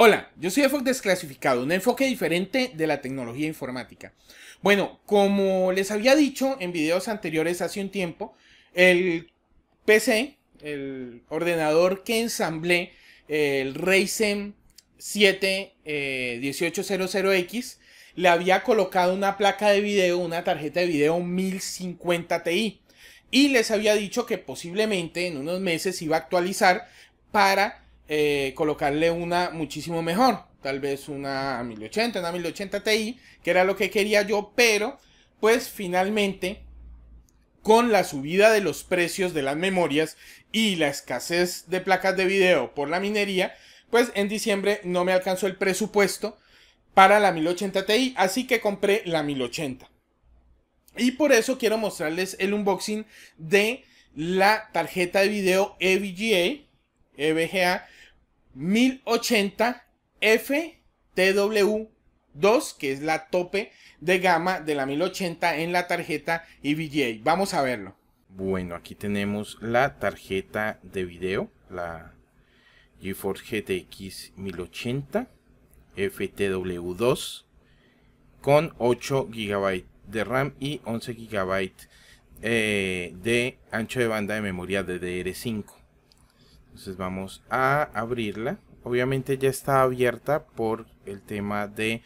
Hola, yo soy EFOC Desclasificado, un enfoque diferente de la tecnología informática. Bueno, como les había dicho en videos anteriores hace un tiempo, el PC, el ordenador que ensamblé, el Ryzen 7 eh, x le había colocado una placa de video, una tarjeta de video 1050 Ti. Y les había dicho que posiblemente en unos meses iba a actualizar para eh, colocarle una muchísimo mejor. Tal vez una 1080, una 1080 Ti, que era lo que quería yo, pero pues finalmente con la subida de los precios de las memorias y la escasez de placas de video por la minería, pues en diciembre no me alcanzó el presupuesto para la 1080 Ti, así que compré la 1080. Y por eso quiero mostrarles el unboxing de la tarjeta de video EVGA, EVGA 1080 FTW2, que es la tope de gama de la 1080 en la tarjeta EVGA. Vamos a verlo. Bueno, aquí tenemos la tarjeta de video, la GeForce GTX 1080 FTW2 con 8 GB de RAM y 11 GB eh, de ancho de banda de memoria DDR5. Entonces vamos a abrirla. Obviamente ya está abierta por el tema de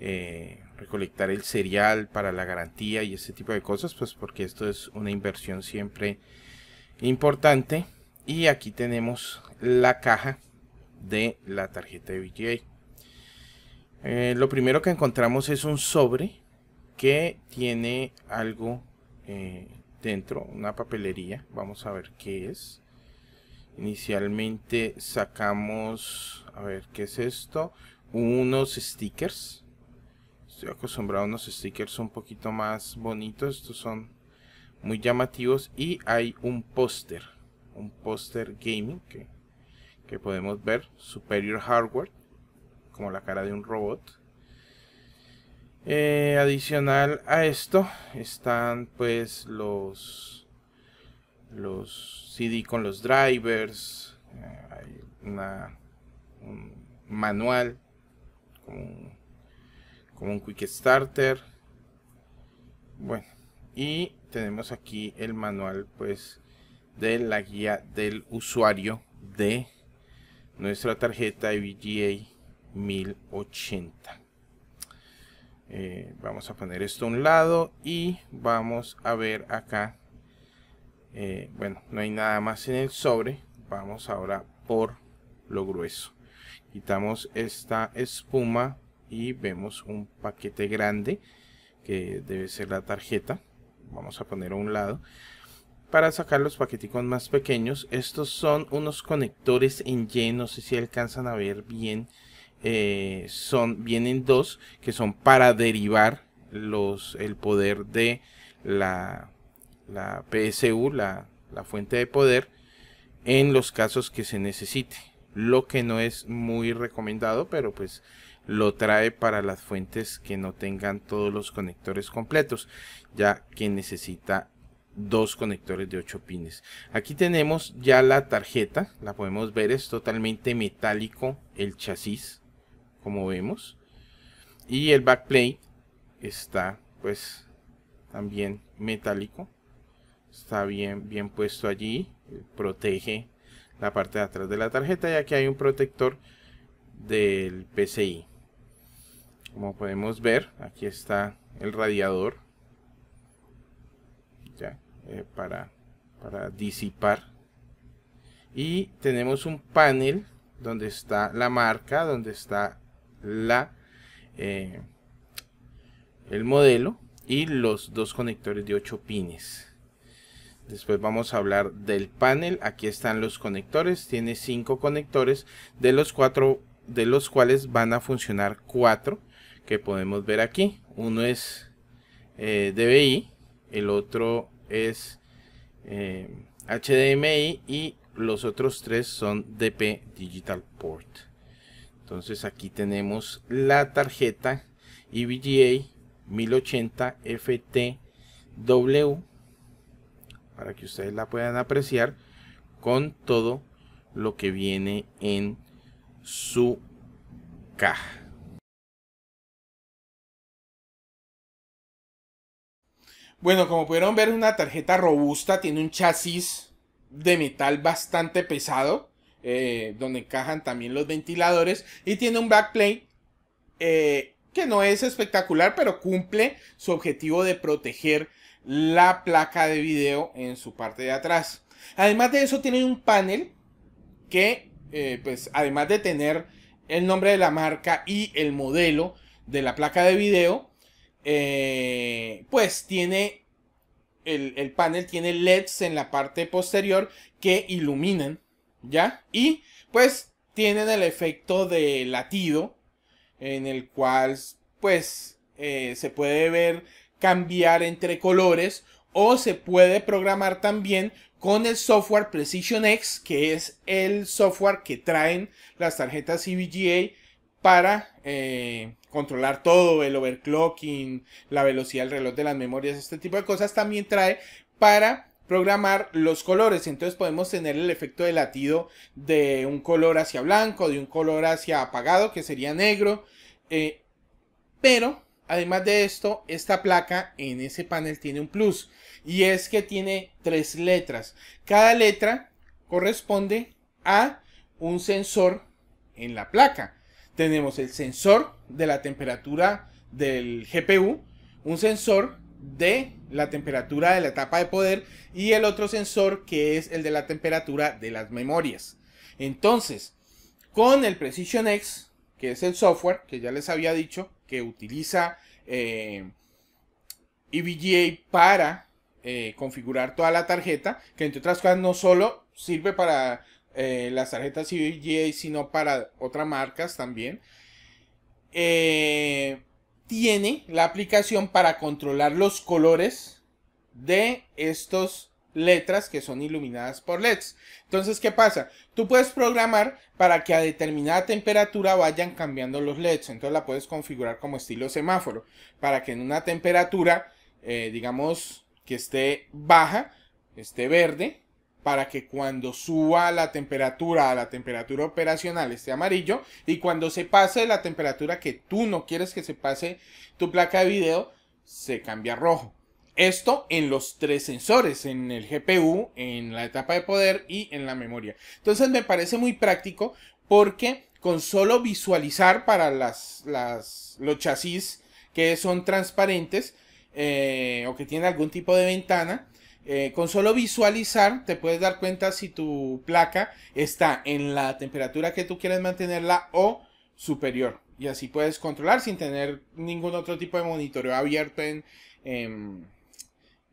eh, recolectar el serial para la garantía y ese tipo de cosas, pues porque esto es una inversión siempre importante. Y aquí tenemos la caja de la tarjeta de BGA. Eh, lo primero que encontramos es un sobre que tiene algo eh, dentro, una papelería. Vamos a ver qué es. Inicialmente sacamos, a ver, ¿qué es esto? Unos stickers. Estoy acostumbrado a unos stickers un poquito más bonitos. Estos son muy llamativos. Y hay un póster. Un póster gaming que, podemos ver. Superior Hardware. Como la cara de un robot. Eh, adicional a esto están pues los los CD con los drivers, eh, hay un manual, como un, quick starter. Bueno, y tenemos aquí el manual pues de la guía del usuario de nuestra tarjeta VGA 1080. Eh, vamos a poner esto a un lado y vamos a ver acá eh, bueno no hay nada más en el sobre vamos ahora por lo grueso quitamos esta espuma y vemos un paquete grande que debe ser la tarjeta vamos a poner a un lado para sacar los paqueticos más pequeños estos son unos conectores en Y no sé si alcanzan a ver bien eh, son vienen dos que son para derivar los el poder de la la PSU, la, fuente de poder, en los casos que se necesite. Lo que no es muy recomendado, pero pues lo trae para las fuentes que no tengan todos los conectores completos, ya que necesita dos conectores de 8 pines. Aquí tenemos ya la tarjeta, la podemos ver, es totalmente metálico el chasis, como vemos. Y el backplate está pues también metálico está bien, bien puesto allí, protege la parte de atrás de la tarjeta, y aquí hay un protector del PCI. Como podemos ver, aquí está el radiador eh, para, disipar. Y tenemos un panel donde está la marca, donde está la, eh, el modelo y los dos conectores de 8 pines. Después vamos a hablar del panel. Aquí están los conectores. Tiene cinco conectores, de los, de los cuales van a funcionar cuatro que podemos ver aquí. Uno es eh, DBI, DVI, el otro es HDMI eh, y los otros tres son DP Digital Port. Entonces aquí tenemos la tarjeta EVGA 1080 FTW para que ustedes la puedan apreciar con todo lo que viene en su caja. Bueno, como pudieron ver, es una tarjeta robusta, tiene un chasis de metal bastante pesado, eh, donde encajan también los ventiladores, y tiene un backplate eh, que no es espectacular, pero cumple su objetivo de proteger la placa de video en su parte de atrás. Además de eso tiene un panel que, eh, pues, además de tener el nombre de la marca y el modelo de la placa de video, eh, pues tiene el, panel, tiene LEDs en la parte posterior que iluminan, ¿ya? Y pues tienen el efecto de latido en el cual, pues, eh, se puede ver cambiar entre colores o se puede programar también con el software Precision X, que es el software que traen las tarjetas CVGA para eh, controlar todo, el overclocking, la velocidad del reloj de las memorias, este tipo de cosas también trae para programar los colores. Entonces podemos tener el efecto de latido de un color hacia blanco, de un color hacia apagado, que sería negro. Eh, pero Además de esto, esta placa en ese panel tiene un plus y es que tiene tres letras. Cada letra corresponde a un sensor en la placa. Tenemos el sensor de la temperatura del GPU, un sensor de la temperatura de la etapa de poder y el otro sensor que es el de la temperatura de las memorias. Entonces, con el Precision X que es el software que ya les había dicho que utiliza eh, EVGA para eh, configurar toda la tarjeta, que entre otras cosas no solo sirve para eh, las tarjetas EVGA, sino para otras marcas también. Eh, tiene la aplicación para controlar los colores de estos letras que son iluminadas por LEDs. Entonces, ¿qué pasa? Tú puedes programar para que a determinada temperatura vayan cambiando los LEDs. Entonces la puedes configurar como estilo semáforo, para que en una temperatura, eh, digamos, que esté baja, esté verde, para que cuando suba la temperatura a la temperatura operacional esté amarillo y cuando se pase la temperatura que tú no quieres que se pase tu placa de video, se cambia a rojo. Esto en los tres sensores, en el GPU, en la etapa de poder y en la memoria. Entonces me parece muy práctico porque con solo visualizar para las, los chasis que son transparentes eh, o que tienen algún tipo de ventana, eh, con solo visualizar te puedes dar cuenta si tu placa está en la temperatura que tú quieres mantenerla o superior. Y así puedes controlar sin tener ningún otro tipo de monitoreo abierto en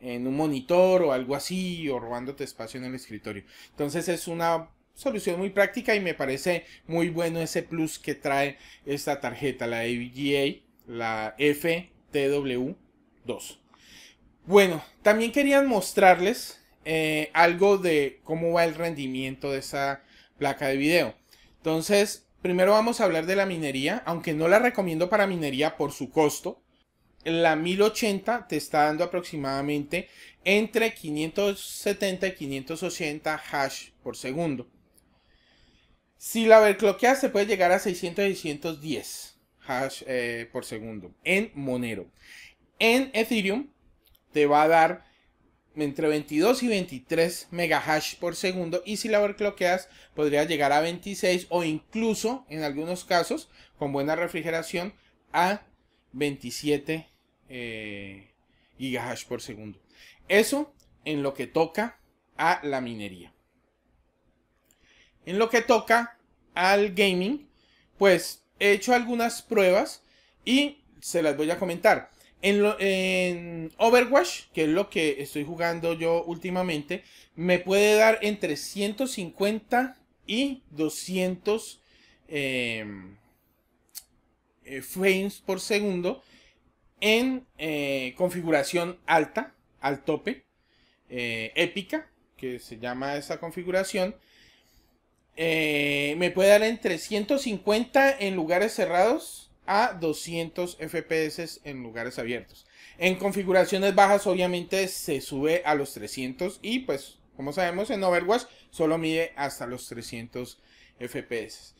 en un monitor o algo así o robándote espacio en el escritorio. Entonces es una solución muy práctica y me parece muy bueno ese plus que trae esta tarjeta, la EVGA, la FTW2. Bueno, también querían mostrarles eh, algo de cómo va el rendimiento de esa placa de video. Entonces, primero vamos a hablar de la minería, aunque no la recomiendo para minería por su costo la 1080 te está dando aproximadamente entre 570 y 580 hash por segundo. Si la overclockeas, se puede llegar a 600 y 610 hash eh, por segundo en Monero. En Ethereum te va a dar entre 22 y 23 mega hash por segundo y si la overclockeas podría llegar a 26 o incluso en algunos casos con buena refrigeración a 27 eh, por segundo. Eso en lo que toca a la minería. En lo que toca al gaming, pues he hecho algunas pruebas y se las voy a comentar. En, en, Overwatch, que es lo que estoy jugando yo últimamente, me puede dar entre 150 y 200 eh, em, eh, frames por segundo en eh, configuración alta, al tope, eh, épica, que se llama esa configuración. me puede dar entre 150 en lugares cerrados a 200 FPS en lugares abiertos. En configuraciones bajas obviamente se sube a los 300 y pues como sabemos en Overwatch solo mide hasta los 300 FPS.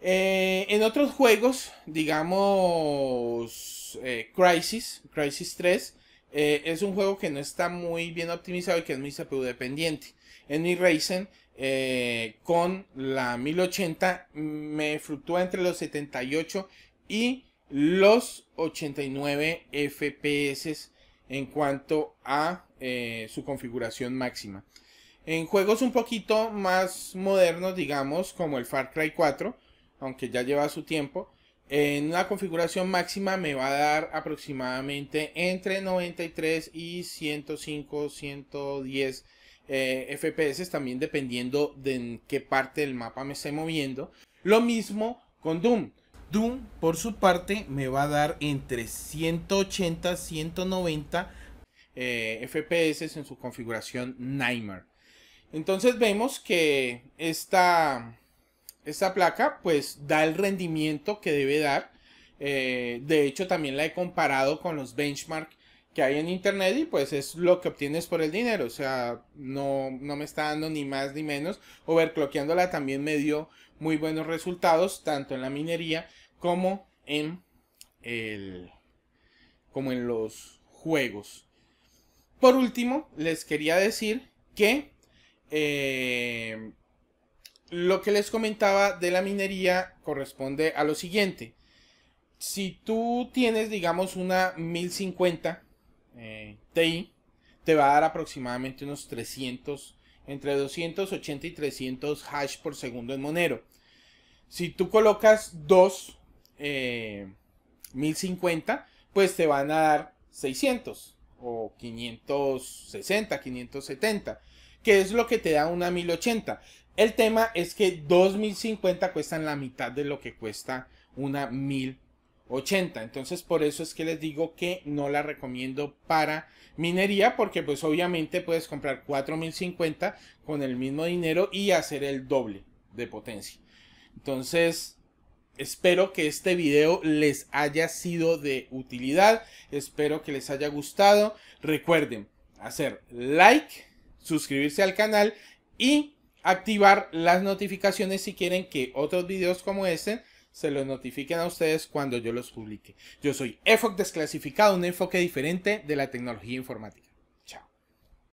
Eh, en otros juegos, digamos eh, Crisis, Crisis 3, eh, es un juego que no está muy bien optimizado y que es muy CPU dependiente. En mi Ryzen, con la 1080, me fluctúa entre los 78 y los 89 FPS en cuanto a su configuración máxima. En juegos un poquito más modernos, digamos, como el Far Cry 4, aunque ya lleva su tiempo, en la configuración máxima me va a dar aproximadamente entre 93 y 105, 110 FPS, también dependiendo de en qué parte del mapa me esté moviendo. Lo mismo con Doom. Doom, por su parte, me va a dar entre 180, 190 FPS en su configuración Nightmare. Entonces vemos que esta esta placa pues da el rendimiento que debe dar. Eh, de hecho también la he comparado con los benchmark que hay en internet y pues es lo que obtienes por el dinero. O sea, no, me está dando ni más ni menos. Overclockeándola también me dio muy buenos resultados tanto en la minería como en el como en los juegos. Por último, les quería decir que eh, lo que les comentaba de la minería corresponde a lo siguiente. Si tú tienes, digamos, una 1050 eh, TI, te va a dar aproximadamente unos 300, entre 280 y 300 hash por segundo en Monero. Si tú colocas dos 1050, eh, pues te van a dar 600 o 560, 570, que es lo que te da una 1080. El tema es que 2050 cuestan la mitad de lo que cuesta una 1080. Entonces por eso es que les digo que no la recomiendo para minería porque pues obviamente puedes comprar 4050 con el mismo dinero y hacer el doble de potencia. Entonces Espero que este video les haya sido de utilidad. Espero que les haya gustado. Recuerden hacer like, suscribirse al canal y activar las notificaciones si quieren que otros videos como este se los notifiquen a ustedes cuando yo los publique. Yo soy EFOC Desclasificado, un enfoque diferente de la tecnología informática.